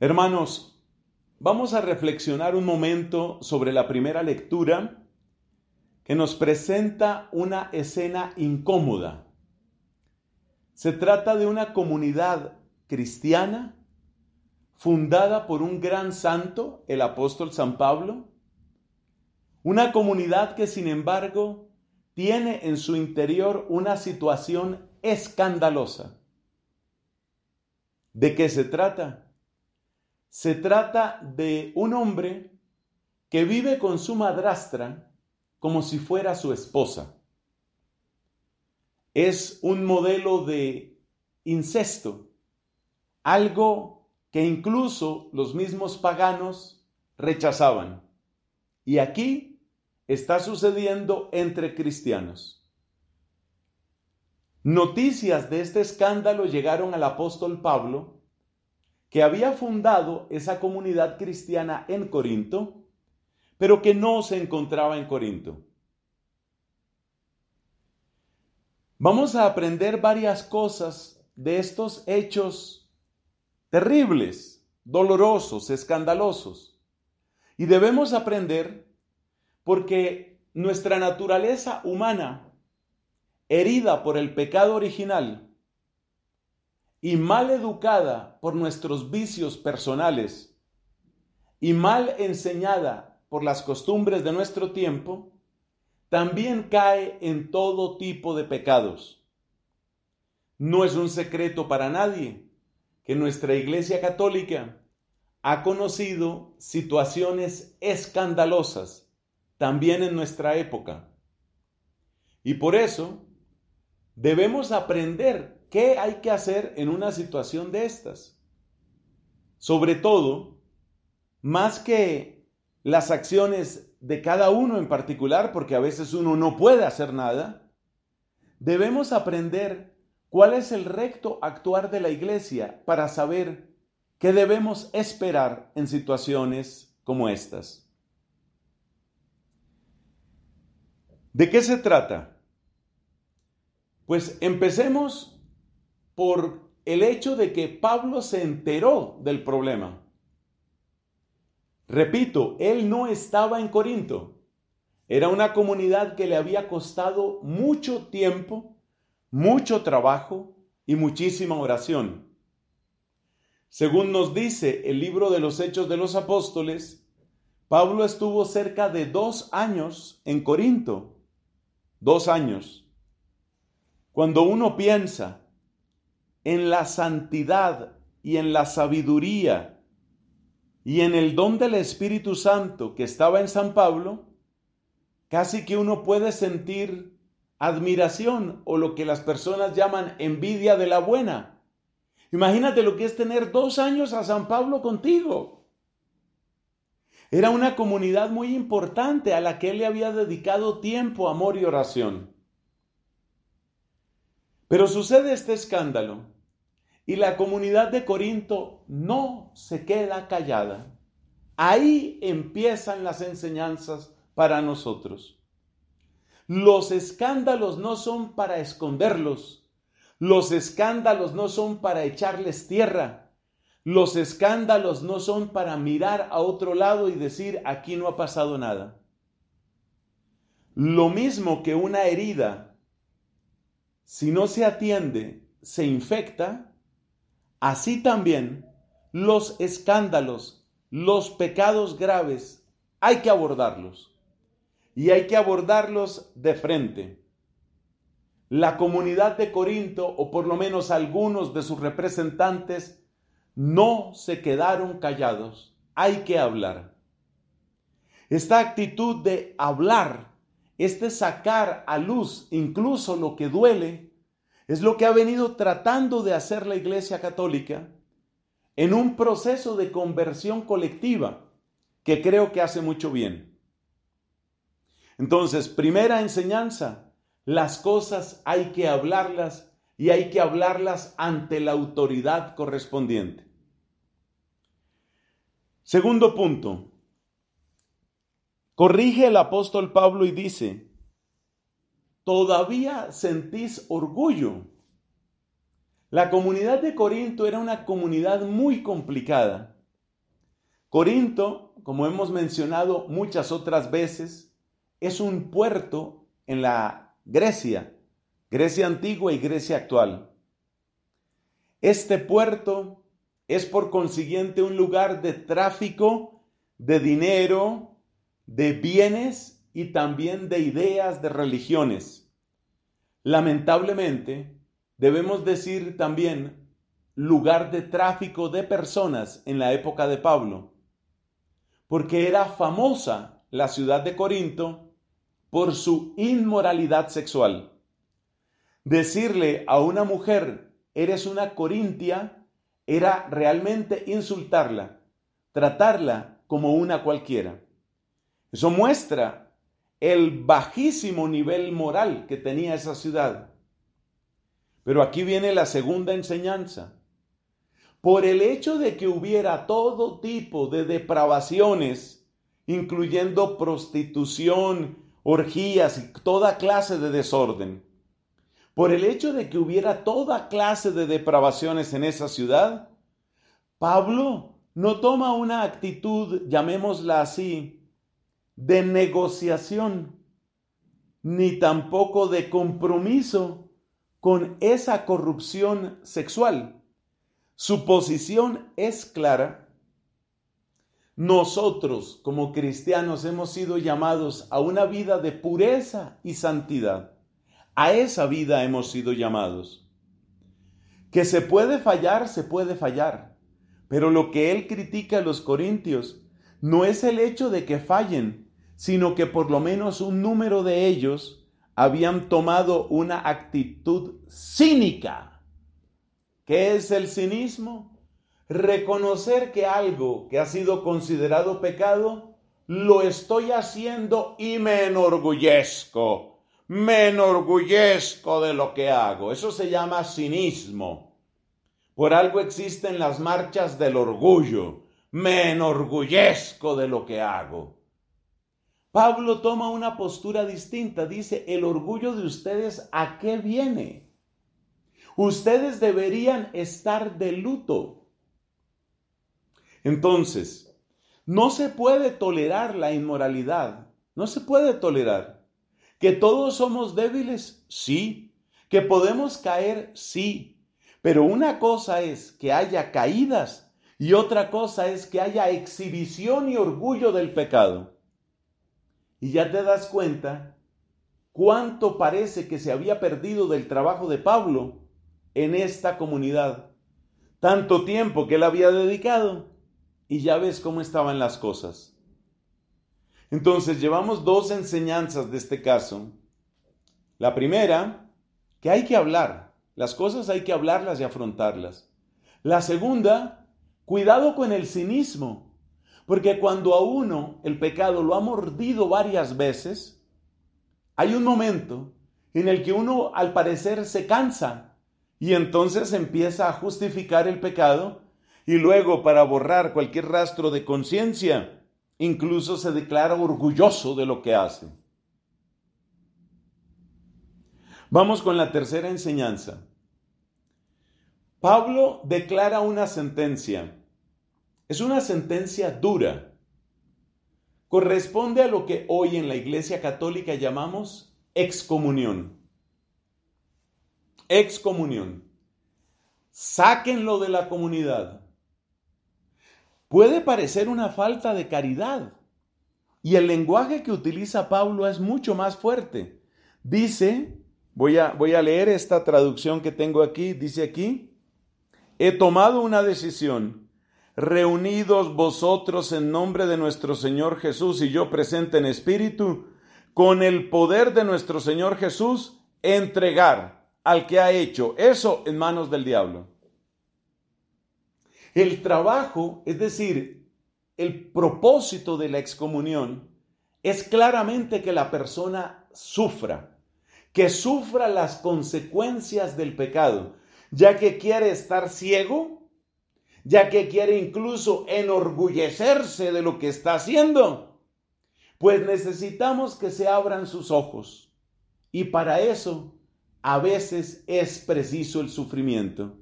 Hermanos, vamos a reflexionar un momento sobre la primera lectura que nos presenta una escena incómoda. Se trata de una comunidad cristiana fundada por un gran santo, el apóstol San Pablo, una comunidad que sin embargo tiene en su interior una situación escandalosa. ¿De qué se trata? Se trata de un hombre que vive con su madrastra como si fuera su esposa. Es un modelo de incesto, algo que incluso los mismos paganos rechazaban. Y aquí está sucediendo entre cristianos. Noticias de este escándalo llegaron al apóstol Pablo, que había fundado esa comunidad cristiana en Corinto, pero que no se encontraba en Corinto. Vamos a aprender varias cosas de estos hechos terribles, dolorosos, escandalosos. Y debemos aprender porque nuestra naturaleza humana, herida por el pecado original, y mal educada por nuestros vicios personales y mal enseñada por las costumbres de nuestro tiempo, también cae en todo tipo de pecados. No es un secreto para nadie que nuestra Iglesia Católica ha conocido situaciones escandalosas también en nuestra época. Y por eso debemos aprender ¿Qué hay que hacer en una situación de estas? Sobre todo, más que las acciones de cada uno en particular, porque a veces uno no puede hacer nada, debemos aprender cuál es el recto actuar de la iglesia para saber qué debemos esperar en situaciones como estas. ¿De qué se trata? Pues empecemos por el hecho de que Pablo se enteró del problema. Repito, él no estaba en Corinto. Era una comunidad que le había costado mucho tiempo, mucho trabajo y muchísima oración. Según nos dice el libro de los Hechos de los Apóstoles, Pablo estuvo cerca de dos años en Corinto. Dos años. Cuando uno piensa en la santidad y en la sabiduría y en el don del Espíritu Santo que estaba en San Pablo, casi que uno puede sentir admiración o lo que las personas llaman envidia de la buena. Imagínate lo que es tener dos años a San Pablo contigo. Era una comunidad muy importante a la que él le había dedicado tiempo, amor y oración. Pero sucede este escándalo y la comunidad de Corinto no se queda callada. Ahí empiezan las enseñanzas para nosotros. Los escándalos no son para esconderlos. Los escándalos no son para echarles tierra. Los escándalos no son para mirar a otro lado y decir, aquí no ha pasado nada. Lo mismo que una herida, si no se atiende, se infecta, Así también los escándalos, los pecados graves, hay que abordarlos. Y hay que abordarlos de frente. La comunidad de Corinto, o por lo menos algunos de sus representantes, no se quedaron callados. Hay que hablar. Esta actitud de hablar, este sacar a luz incluso lo que duele, es lo que ha venido tratando de hacer la Iglesia Católica en un proceso de conversión colectiva que creo que hace mucho bien. Entonces, primera enseñanza, las cosas hay que hablarlas y hay que hablarlas ante la autoridad correspondiente. Segundo punto, corrige el apóstol Pablo y dice, todavía sentís orgullo. La comunidad de Corinto era una comunidad muy complicada. Corinto, como hemos mencionado muchas otras veces, es un puerto en la Grecia, Grecia antigua y Grecia actual. Este puerto es por consiguiente un lugar de tráfico de dinero, de bienes y también de ideas de religiones. Lamentablemente, debemos decir también lugar de tráfico de personas en la época de Pablo, porque era famosa la ciudad de Corinto por su inmoralidad sexual. Decirle a una mujer, eres una corintia, era realmente insultarla, tratarla como una cualquiera. Eso muestra el bajísimo nivel moral que tenía esa ciudad. Pero aquí viene la segunda enseñanza. Por el hecho de que hubiera todo tipo de depravaciones, incluyendo prostitución, orgías y toda clase de desorden, por el hecho de que hubiera toda clase de depravaciones en esa ciudad, Pablo no toma una actitud, llamémosla así, de negociación, ni tampoco de compromiso con esa corrupción sexual. Su posición es clara. Nosotros como cristianos hemos sido llamados a una vida de pureza y santidad. A esa vida hemos sido llamados. Que se puede fallar, se puede fallar. Pero lo que él critica a los corintios no es el hecho de que fallen, sino que por lo menos un número de ellos habían tomado una actitud cínica. ¿Qué es el cinismo? Reconocer que algo que ha sido considerado pecado, lo estoy haciendo y me enorgullezco. Me enorgullezco de lo que hago. Eso se llama cinismo. Por algo existen las marchas del orgullo. Me enorgullezco de lo que hago. Pablo toma una postura distinta, dice, el orgullo de ustedes, ¿a qué viene? Ustedes deberían estar de luto. Entonces, no se puede tolerar la inmoralidad, no se puede tolerar. Que todos somos débiles, sí. Que podemos caer, sí. Pero una cosa es que haya caídas y otra cosa es que haya exhibición y orgullo del pecado y ya te das cuenta cuánto parece que se había perdido del trabajo de Pablo en esta comunidad. Tanto tiempo que él había dedicado y ya ves cómo estaban las cosas. Entonces llevamos dos enseñanzas de este caso. La primera, que hay que hablar. Las cosas hay que hablarlas y afrontarlas. La segunda, cuidado con el cinismo. Porque cuando a uno el pecado lo ha mordido varias veces, hay un momento en el que uno al parecer se cansa y entonces empieza a justificar el pecado y luego para borrar cualquier rastro de conciencia, incluso se declara orgulloso de lo que hace. Vamos con la tercera enseñanza. Pablo declara una sentencia. Es una sentencia dura. Corresponde a lo que hoy en la Iglesia Católica llamamos excomunión. Excomunión. Sáquenlo de la comunidad. Puede parecer una falta de caridad. Y el lenguaje que utiliza Pablo es mucho más fuerte. Dice, voy a, voy a leer esta traducción que tengo aquí, dice aquí, he tomado una decisión reunidos vosotros en nombre de nuestro Señor Jesús y yo presente en espíritu, con el poder de nuestro Señor Jesús, entregar al que ha hecho eso en manos del diablo. El trabajo, es decir, el propósito de la excomunión, es claramente que la persona sufra, que sufra las consecuencias del pecado, ya que quiere estar ciego ya que quiere incluso enorgullecerse de lo que está haciendo. Pues necesitamos que se abran sus ojos. Y para eso a veces es preciso el sufrimiento.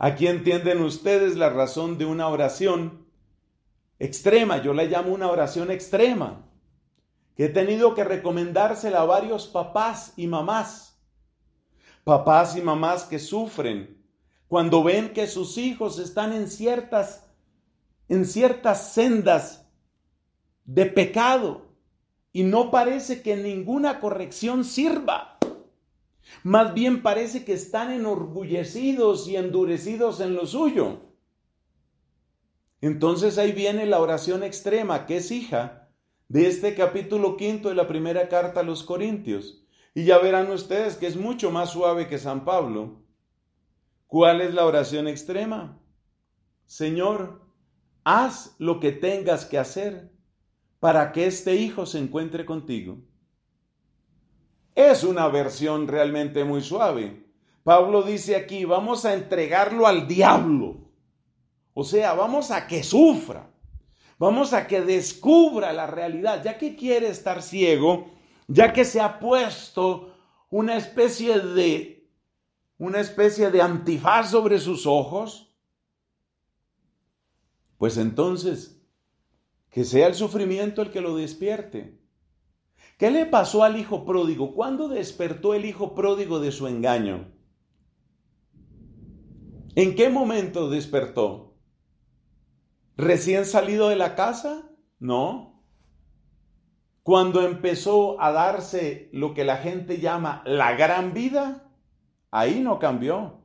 Aquí entienden ustedes la razón de una oración extrema, yo la llamo una oración extrema, que he tenido que recomendársela a varios papás y mamás, papás y mamás que sufren cuando ven que sus hijos están en ciertas, en ciertas sendas de pecado y no parece que ninguna corrección sirva. Más bien parece que están enorgullecidos y endurecidos en lo suyo. Entonces ahí viene la oración extrema, que es hija de este capítulo quinto de la primera carta a los Corintios. Y ya verán ustedes que es mucho más suave que San Pablo ¿Cuál es la oración extrema? Señor, haz lo que tengas que hacer para que este hijo se encuentre contigo. Es una versión realmente muy suave. Pablo dice aquí, vamos a entregarlo al diablo. O sea, vamos a que sufra. Vamos a que descubra la realidad, ya que quiere estar ciego, ya que se ha puesto una especie de una especie de antifaz sobre sus ojos, pues entonces, que sea el sufrimiento el que lo despierte. ¿Qué le pasó al hijo pródigo? ¿Cuándo despertó el hijo pródigo de su engaño? ¿En qué momento despertó? ¿Recién salido de la casa? No. Cuando empezó a darse lo que la gente llama la gran vida, Ahí no cambió.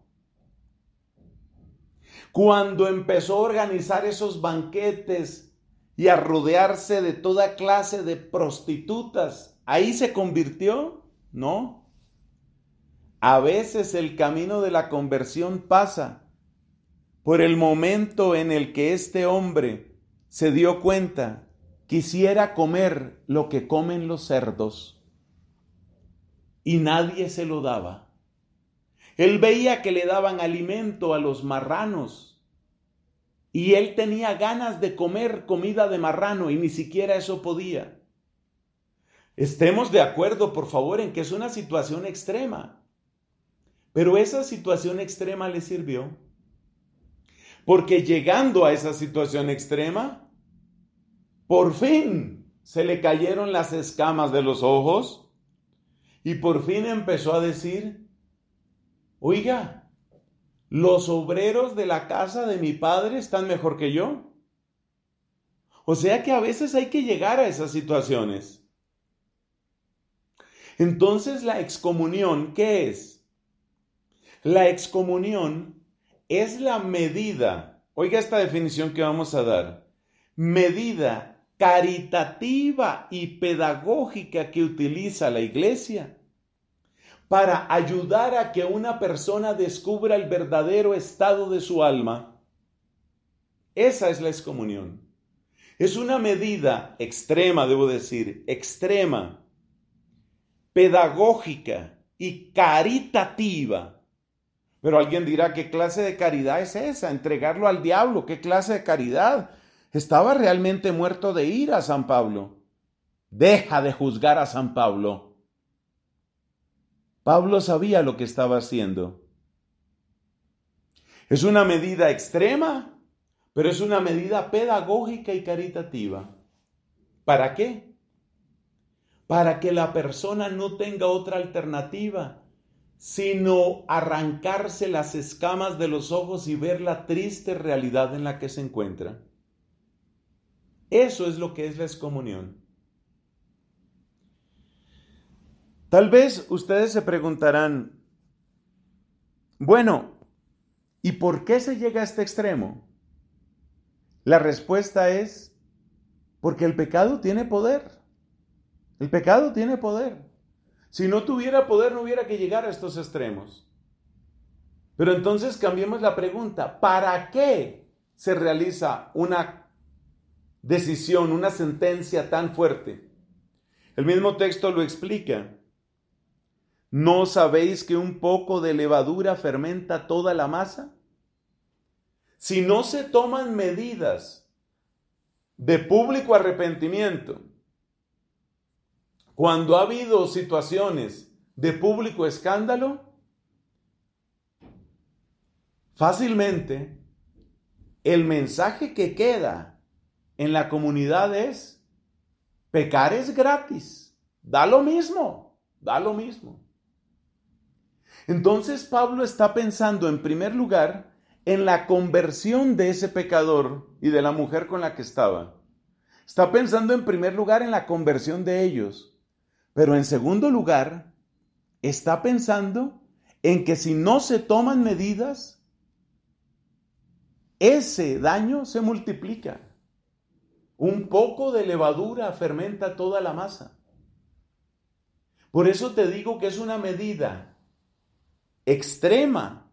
Cuando empezó a organizar esos banquetes y a rodearse de toda clase de prostitutas, ahí se convirtió, ¿no? A veces el camino de la conversión pasa por el momento en el que este hombre se dio cuenta, quisiera comer lo que comen los cerdos y nadie se lo daba. Él veía que le daban alimento a los marranos y él tenía ganas de comer comida de marrano y ni siquiera eso podía. Estemos de acuerdo, por favor, en que es una situación extrema. Pero esa situación extrema le sirvió. Porque llegando a esa situación extrema, por fin se le cayeron las escamas de los ojos y por fin empezó a decir, oiga, los obreros de la casa de mi padre están mejor que yo. O sea que a veces hay que llegar a esas situaciones. Entonces, la excomunión, ¿qué es? La excomunión es la medida, oiga esta definición que vamos a dar, medida caritativa y pedagógica que utiliza la iglesia para ayudar a que una persona descubra el verdadero estado de su alma, esa es la excomunión. Es una medida extrema, debo decir, extrema, pedagógica y caritativa pero alguien dirá, ¿qué clase de caridad es esa? Entregarlo al diablo, ¿qué clase de caridad? Estaba realmente muerto de ira San Pablo. Deja de juzgar a San Pablo. Pablo sabía lo que estaba haciendo. Es una medida extrema, pero es una medida pedagógica y caritativa. ¿Para qué? Para que la persona no tenga otra alternativa, sino arrancarse las escamas de los ojos y ver la triste realidad en la que se encuentra. Eso es lo que es la excomunión. Tal vez ustedes se preguntarán, bueno, ¿y por qué se llega a este extremo? La respuesta es porque el pecado tiene poder. El pecado tiene poder. Si no tuviera poder, no hubiera que llegar a estos extremos. Pero entonces cambiemos la pregunta. ¿Para qué se realiza una decisión, una sentencia tan fuerte? El mismo texto lo explica. ¿No sabéis que un poco de levadura fermenta toda la masa? Si no se toman medidas de público arrepentimiento, cuando ha habido situaciones de público escándalo, fácilmente el mensaje que queda en la comunidad es, pecar es gratis, da lo mismo, da lo mismo. Entonces Pablo está pensando en primer lugar en la conversión de ese pecador y de la mujer con la que estaba. Está pensando en primer lugar en la conversión de ellos, pero en segundo lugar está pensando en que si no se toman medidas, ese daño se multiplica. Un poco de levadura fermenta toda la masa. Por eso te digo que es una medida extrema,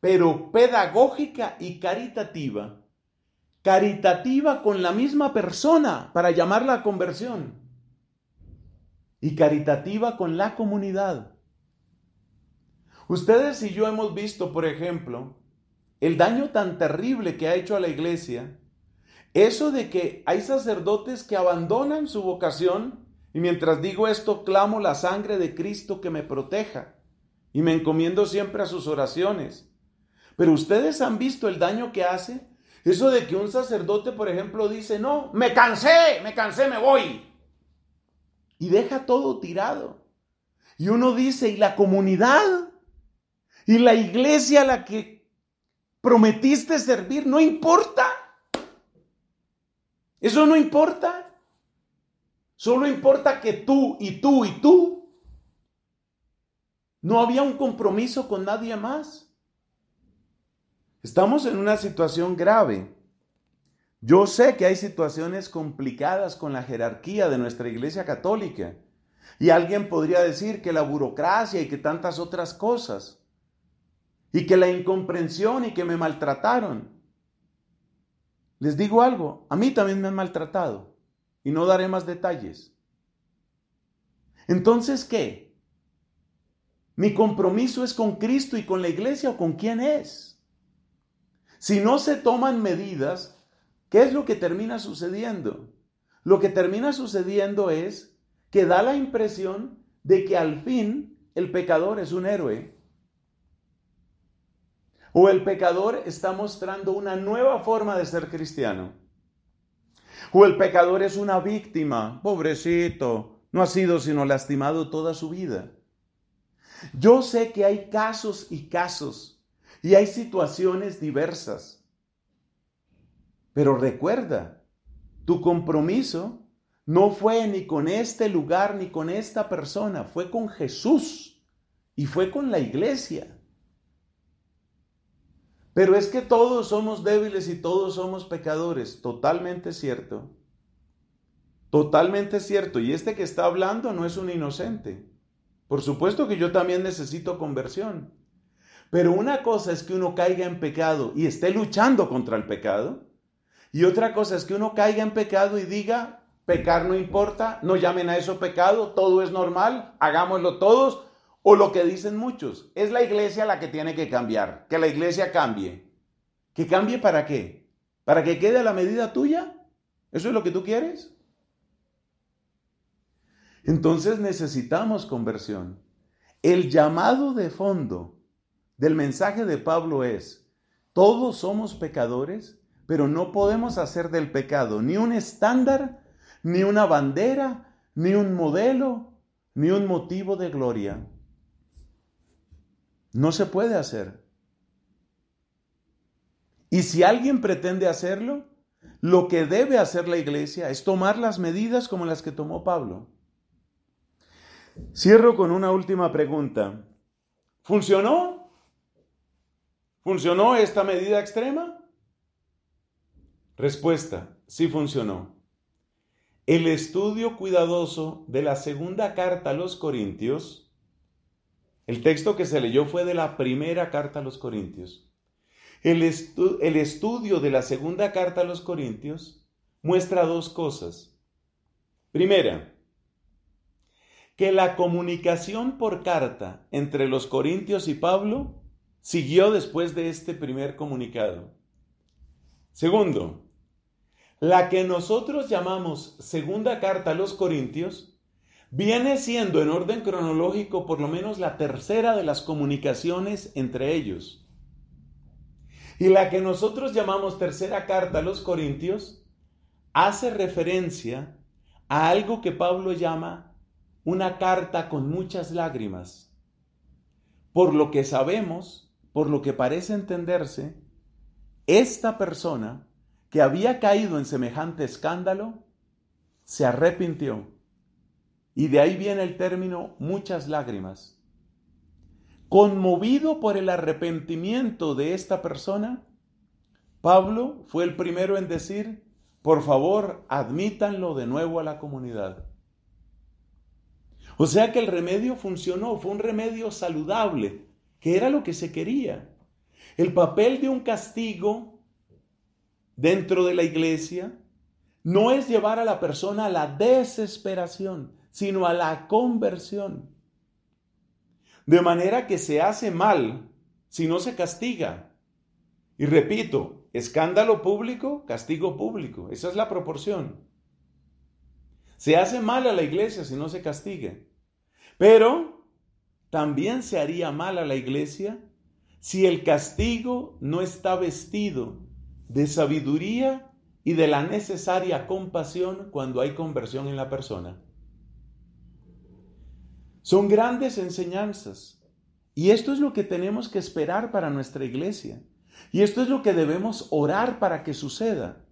pero pedagógica y caritativa. Caritativa con la misma persona para llamarla a conversión y caritativa con la comunidad. Ustedes y yo hemos visto, por ejemplo, el daño tan terrible que ha hecho a la iglesia, eso de que hay sacerdotes que abandonan su vocación y mientras digo esto clamo la sangre de Cristo que me proteja y me encomiendo siempre a sus oraciones. Pero ustedes han visto el daño que hace. Eso de que un sacerdote, por ejemplo, dice, no, me cansé, me cansé, me voy. Y deja todo tirado. Y uno dice, ¿y la comunidad? ¿Y la iglesia a la que prometiste servir? No importa. Eso no importa. Solo importa que tú y tú y tú no había un compromiso con nadie más. Estamos en una situación grave. Yo sé que hay situaciones complicadas con la jerarquía de nuestra iglesia católica. Y alguien podría decir que la burocracia y que tantas otras cosas. Y que la incomprensión y que me maltrataron. Les digo algo, a mí también me han maltratado. Y no daré más detalles. Entonces, ¿qué? Mi compromiso es con Cristo y con la iglesia o con quién es. Si no se toman medidas, ¿qué es lo que termina sucediendo? Lo que termina sucediendo es que da la impresión de que al fin el pecador es un héroe. O el pecador está mostrando una nueva forma de ser cristiano. O el pecador es una víctima, pobrecito, no ha sido sino lastimado toda su vida. Yo sé que hay casos y casos y hay situaciones diversas. Pero recuerda, tu compromiso no fue ni con este lugar ni con esta persona, fue con Jesús y fue con la iglesia. Pero es que todos somos débiles y todos somos pecadores, totalmente cierto. Totalmente cierto. Y este que está hablando no es un inocente. Por supuesto que yo también necesito conversión. Pero una cosa es que uno caiga en pecado y esté luchando contra el pecado. Y otra cosa es que uno caiga en pecado y diga, pecar no importa, no llamen a eso pecado, todo es normal, hagámoslo todos. O lo que dicen muchos, es la iglesia la que tiene que cambiar, que la iglesia cambie. ¿Que cambie para qué? ¿Para que quede a la medida tuya? ¿Eso es lo que tú quieres? Entonces necesitamos conversión. El llamado de fondo del mensaje de Pablo es, todos somos pecadores, pero no podemos hacer del pecado ni un estándar, ni una bandera, ni un modelo, ni un motivo de gloria. No se puede hacer. Y si alguien pretende hacerlo, lo que debe hacer la iglesia es tomar las medidas como las que tomó Pablo. Cierro con una última pregunta. ¿Funcionó? ¿Funcionó esta medida extrema? Respuesta, sí funcionó. El estudio cuidadoso de la segunda carta a los Corintios, el texto que se leyó fue de la primera carta a los Corintios. El, el estudio de la segunda carta a los Corintios muestra dos cosas. Primera, que la comunicación por carta entre los corintios y Pablo siguió después de este primer comunicado. Segundo, la que nosotros llamamos segunda carta a los corintios viene siendo en orden cronológico por lo menos la tercera de las comunicaciones entre ellos. Y la que nosotros llamamos tercera carta a los corintios hace referencia a algo que Pablo llama una carta con muchas lágrimas. Por lo que sabemos, por lo que parece entenderse, esta persona que había caído en semejante escándalo, se arrepintió. Y de ahí viene el término muchas lágrimas. Conmovido por el arrepentimiento de esta persona, Pablo fue el primero en decir, por favor, admítanlo de nuevo a la comunidad. O sea que el remedio funcionó, fue un remedio saludable, que era lo que se quería. El papel de un castigo dentro de la iglesia no es llevar a la persona a la desesperación, sino a la conversión. De manera que se hace mal si no se castiga. Y repito, escándalo público, castigo público. Esa es la proporción. Se hace mal a la iglesia si no se castiga. Pero también se haría mal a la iglesia si el castigo no está vestido de sabiduría y de la necesaria compasión cuando hay conversión en la persona. Son grandes enseñanzas y esto es lo que tenemos que esperar para nuestra iglesia y esto es lo que debemos orar para que suceda.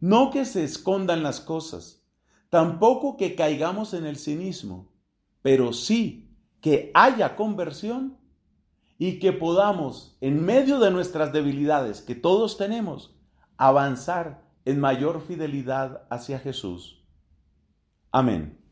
No que se escondan las cosas, tampoco que caigamos en el cinismo pero sí que haya conversión y que podamos, en medio de nuestras debilidades que todos tenemos, avanzar en mayor fidelidad hacia Jesús. Amén.